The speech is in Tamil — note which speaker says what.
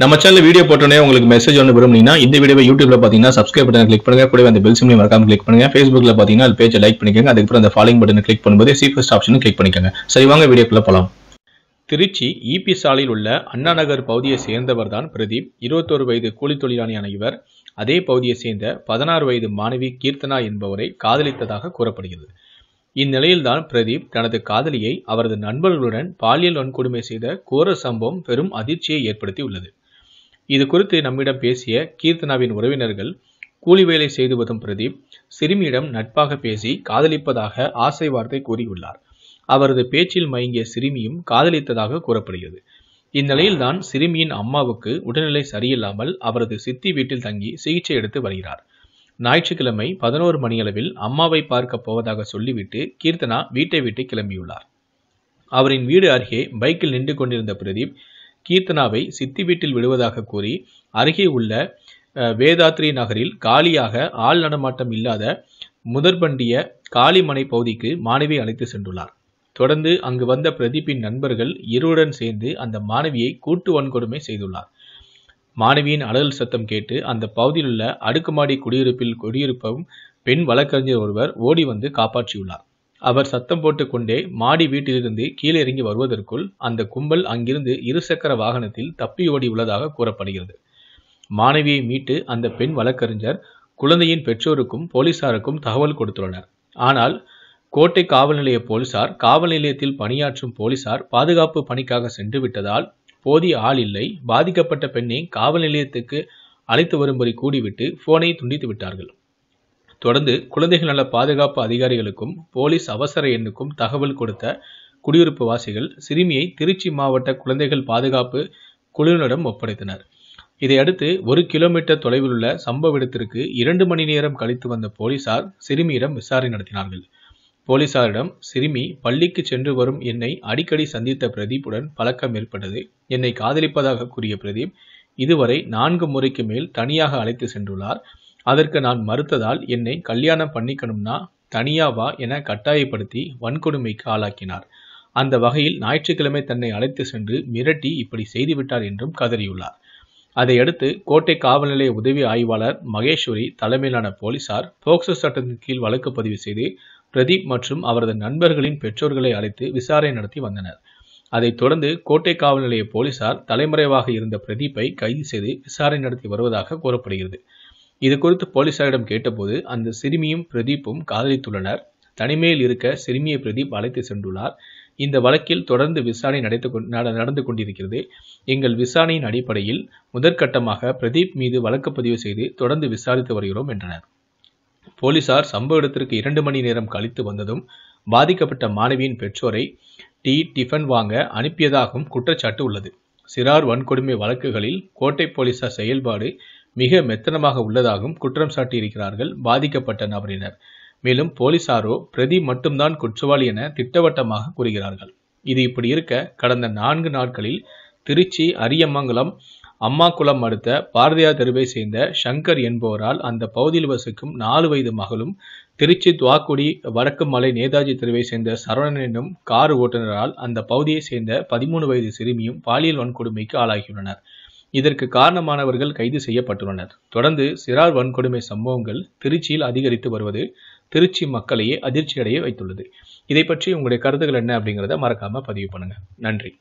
Speaker 1: நம்ம சேனல் வீடியோ போட்டோன்னே உங்களுக்கு மெசேஜ் ஒன்று விரும்புனீங்கன்னா இந்த வீடியோ யூடியூப்ல பார்த்தீங்கன்னா சப்ஸ்கிரைப் பட்டன் கிளிக் பண்ணுங்க கூட அந்த பெல் சிம்லையும் மறக்காம கிளிக் பண்ணுங்க ஃபேஸ்புக்ல பார்த்தீங்கன்னா அது பேஜை லைக் பண்ணிக்கோங்க அதுக்கப்புறம் அந்த ஃபாலோயிங் பட்டன் கிளிக் பண்ணும்போது சீஃபஸ்ட் ஆப்ஷனும் கிளிக் பண்ணிக்கோங்க சரி வாங்க வீடியோக்குள்ள போகலாம் திருச்சி இபி e சாலையில் உள்ள அண்ணா நகர் பகுதியை சேர்ந்தவர் தான் பிரதீப் இருபத்தோரு வயது கூலி தொழிலாளியான இவர் அதே பகுதியை சேர்ந்த பதினாறு வயது மாணவி கீர்த்தனா என்பவரை காதலித்ததாக கூறப்படுகிறது இந்நிலையில்தான் பிரதீப் தனது காதலியை அவரது நண்பர்களுடன் பாலியல் வன்கொடுமை செய்த கோர சம்பவம் பெரும் அதிர்ச்சியை ஏற்படுத்தி உள்ளது இது குறித்து நம்மிடம் பேசிய கீர்த்தனாவின் உறவினர்கள் கூலி வேலை செய்து வரும் பிரதீப் சிறுமியிடம் நட்பாக பேசி காதலிப்பதாக ஆசை வார்த்தை கூறியுள்ளார் அவரது பேச்சில் மயங்கிய சிறுமியும் காதலித்ததாக கூறப்படுகிறது இந்நிலையில்தான் சிறுமியின் அம்மாவுக்கு உடல்நிலை சரியில்லாமல் அவரது சித்தி வீட்டில் தங்கி சிகிச்சை எடுத்து வருகிறார் ஞாயிற்றுக்கிழமை பதினோரு மணியளவில் அம்மாவை பார்க்க போவதாக சொல்லிவிட்டு கீர்த்தனா வீட்டை விட்டு கிளம்பியுள்ளார் அவரின் வீடு அருகே பைக்கில் நின்று கொண்டிருந்த பிரதீப் கீர்த்தனாவை சித்தி வீட்டில் விடுவதாக கூறி அருகே உள்ள வேதாத்ரி நகரில் காலியாக ஆள் நடமாட்டம் இல்லாத முதற்பண்டிய காளிமனை பகுதிக்கு மாணவி அழைத்து சென்றுள்ளார் தொடர்ந்து அங்கு வந்த பிரதீப்பின் நண்பர்கள் இருவுடன் சேர்ந்து அந்த மாணவியை கூட்டு வன்கொடுமை செய்துள்ளார் மாணவியின் அலல் சத்தம் கேட்டு அந்த பகுதியிலுள்ள அடுக்குமாடி குடியிருப்பில் குடியிருப்பும் பெண் வழக்கறிஞர் ஒருவர் ஓடி வந்து காப்பாற்றியுள்ளார் அவர் சத்தம் போட்டுக்கொண்டே மாடி வீட்டிலிருந்து கீழே இறங்கி வருவதற்குள் அந்த கும்பல் அங்கிருந்து இருசக்கர வாகனத்தில் தப்பியோடி உள்ளதாக கூறப்படுகிறது மாணவியை மீட்டு அந்த பெண் வழக்கறிஞர் குழந்தையின் பெற்றோருக்கும் போலீசாருக்கும் தகவல் கொடுத்துள்ளனர் ஆனால் கோட்டை காவல் நிலைய போலீசார் காவல் நிலையத்தில் பணியாற்றும் போலீசார் பாதுகாப்பு பணிக்காக சென்று விட்டதால் போதிய ஆள் இல்லை பாதிக்கப்பட்ட பெண்ணை காவல் நிலையத்துக்கு அழைத்து வரும்படி கூடிவிட்டு போனை துண்டித்து விட்டார்கள் தொடர்ந்து குழந்தைகள் நல பாதுகாப்பு அதிகாரிகளுக்கும் போலீஸ் அவசர எண்ணுக்கும் தகவல் கொடுத்த குடியிருப்பு வாசிகள் சிறுமியை திருச்சி மாவட்ட குழந்தைகள் பாதுகாப்பு குழுவினரிடம் ஒப்படைத்தனர் இதையடுத்து ஒரு கிலோமீட்டர் தொலைவில் உள்ள சம்பவ இடத்திற்கு இரண்டு மணி நேரம் கழித்து வந்த போலீசார் சிறுமியிடம் விசாரணை நடத்தினார்கள் போலீசாரிடம் சிறுமி பள்ளிக்கு சென்று வரும் என்னை அடிக்கடி சந்தித்த பிரதீப்புடன் பழக்கம் ஏற்பட்டது என்னை காதலிப்பதாக கூறிய பிரதீப் இதுவரை நான்கு முறைக்கு மேல் தனியாக அழைத்து சென்றுள்ளார் அதற்கு நான் மறுத்ததால் என்னை கல்யாணம் பண்ணிக்கணும்னா தனியாவா என கட்டாயப்படுத்தி வன்கொடுமைக்கு ஆளாக்கினார் அந்த வகையில் ஞாயிற்றுக்கிழமை தன்னை அழைத்து சென்று மிரட்டி இப்படி செய்துவிட்டார் என்றும் கதறியுள்ளார் அதையடுத்து கோட்டை காவல்நிலைய உதவி ஆய்வாளர் மகேஸ்வரி தலைமையிலான போலீசார் போக்சோ சட்டத்தின் கீழ் வழக்கு பதிவு செய்து பிரதீப் மற்றும் அவரது நண்பர்களின் பெற்றோர்களை அழைத்து விசாரணை நடத்தி வந்தனர் அதைத் தொடர்ந்து கோட்டை காவல் நிலைய போலீசார் தலைமறைவாக இருந்த பிரதீப்பை கைது செய்து விசாரணை நடத்தி வருவதாக கூறப்படுகிறது இது குறித்து போலீசாரிடம் கேட்டபோது அந்த சிறுமியும் பிரதீப்பும் காதலித்துள்ளனர் தனிமையில் இருக்க சிறுமியை பிரதீப் அழைத்து சென்றுள்ளார் இந்த வழக்கில் தொடர்ந்து விசாரணை நடைத்து நடந்து கொண்டிருக்கிறது எங்கள் விசாரணையின் அடிப்படையில் முதற்கட்டமாக பிரதீப் மீது வழக்கு பதிவு செய்து தொடர்ந்து விசாரித்து வருகிறோம் என்றனர் போலீசார் சம்பவ இடத்திற்கு இரண்டு மணி நேரம் கழித்து வந்ததும் பாதிக்கப்பட்ட மாணவியின் பெற்றோரை டீ டிஃபன் வாங்க அனுப்பியதாகவும் குற்றச்சாட்டு உள்ளது சிறார் வன்கொடுமை வழக்குகளில் கோட்டை போலீசார் செயல்பாடு மிக மெத்தனமாக உள்ளதாகவும் குற்றம் சாட்டியிருக்கிறார்கள் பாதிக்கப்பட்ட நபரினர் மேலும் போலீசாரோ பிரதி மட்டும்தான் குற்றவாளி என திட்டவட்டமாக கூறுகிறார்கள் இது இப்படி இருக்க கடந்த நான்கு நாட்களில் திருச்சி அரியமங்கலம் அம்மாக்குளம் அடுத்த பாரதியார் தெருவை சேர்ந்த சங்கர் என்பவரால் அந்த பகுதியில் வசிக்கும் நாலு வயது மகளும் திருச்சி துவாக்குடி வடக்கு மலை நேதாஜி தெருவை சேர்ந்த சரவணன் என்னும் கார் ஓட்டுநரால் அந்த பகுதியை சேர்ந்த பதிமூணு வயது சிறுமியும் பாலியல் வன்கொடுமைக்கு ஆளாகியுள்ளனர் இதற்கு காரணமானவர்கள் கைது செய்யப்பட்டுள்ளனர் தொடர்ந்து சிறார் வன்கொடுமை சம்பவங்கள் திருச்சியில் அதிகரித்து வருவது திருச்சி மக்களையே அதிர்ச்சியடைய வைத்துள்ளது இதை பற்றி உங்களுடைய கருத்துக்கள் என்ன அப்படிங்கிறத மறக்காம பதிவு பண்ணுங்க நன்றி